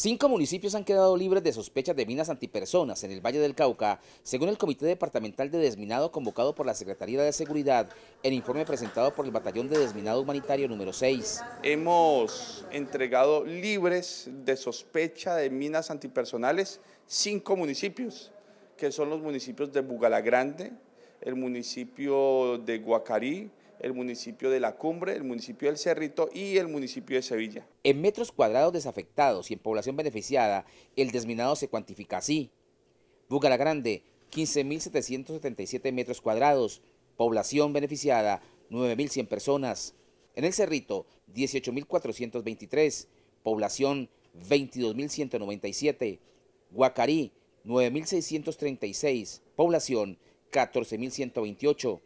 Cinco municipios han quedado libres de sospecha de minas antipersonas en el Valle del Cauca, según el Comité Departamental de Desminado convocado por la Secretaría de Seguridad, el informe presentado por el Batallón de Desminado Humanitario número 6. Hemos entregado libres de sospecha de minas antipersonales cinco municipios, que son los municipios de Bugalagrande, el municipio de Guacarí, el municipio de La Cumbre, el municipio del Cerrito y el municipio de Sevilla. En metros cuadrados desafectados y en población beneficiada, el desminado se cuantifica así. Búgara Grande, 15.777 metros cuadrados, población beneficiada, 9.100 personas. En el Cerrito, 18.423, población 22.197. Guacarí, 9.636, población 14.128.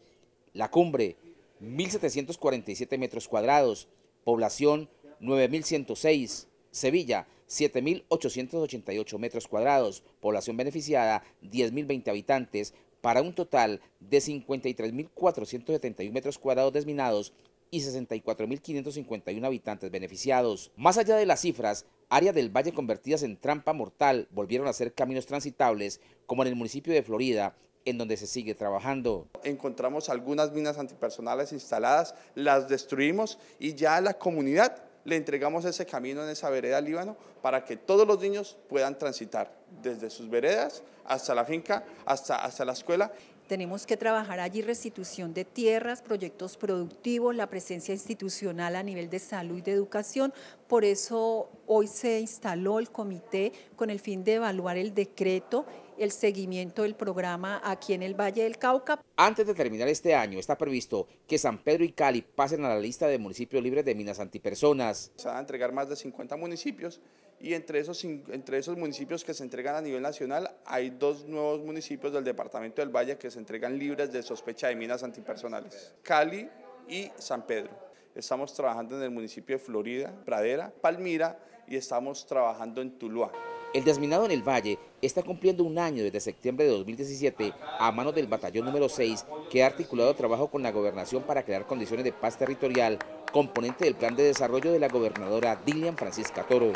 La Cumbre, 1.747 metros cuadrados, población 9.106, Sevilla 7.888 metros cuadrados, población beneficiada 10.020 habitantes, para un total de 53.471 metros cuadrados desminados y 64.551 habitantes beneficiados. Más allá de las cifras, áreas del valle convertidas en trampa mortal volvieron a ser caminos transitables, como en el municipio de Florida, en donde se sigue trabajando. Encontramos algunas minas antipersonales instaladas, las destruimos y ya a la comunidad le entregamos ese camino en esa vereda Líbano para que todos los niños puedan transitar desde sus veredas hasta la finca, hasta, hasta la escuela. Tenemos que trabajar allí restitución de tierras, proyectos productivos, la presencia institucional a nivel de salud y de educación por eso hoy se instaló el comité con el fin de evaluar el decreto, el seguimiento del programa aquí en el Valle del Cauca. Antes de terminar este año, está previsto que San Pedro y Cali pasen a la lista de municipios libres de minas antipersonas. Se van a entregar más de 50 municipios y entre esos, entre esos municipios que se entregan a nivel nacional hay dos nuevos municipios del departamento del Valle que se entregan libres de sospecha de minas antipersonales, Cali y San Pedro estamos trabajando en el municipio de Florida, Pradera, Palmira y estamos trabajando en Tuluá. El desminado en el Valle está cumpliendo un año desde septiembre de 2017 a manos del batallón número 6 que ha articulado trabajo con la gobernación para crear condiciones de paz territorial, componente del plan de desarrollo de la gobernadora Dilian Francisca Toro.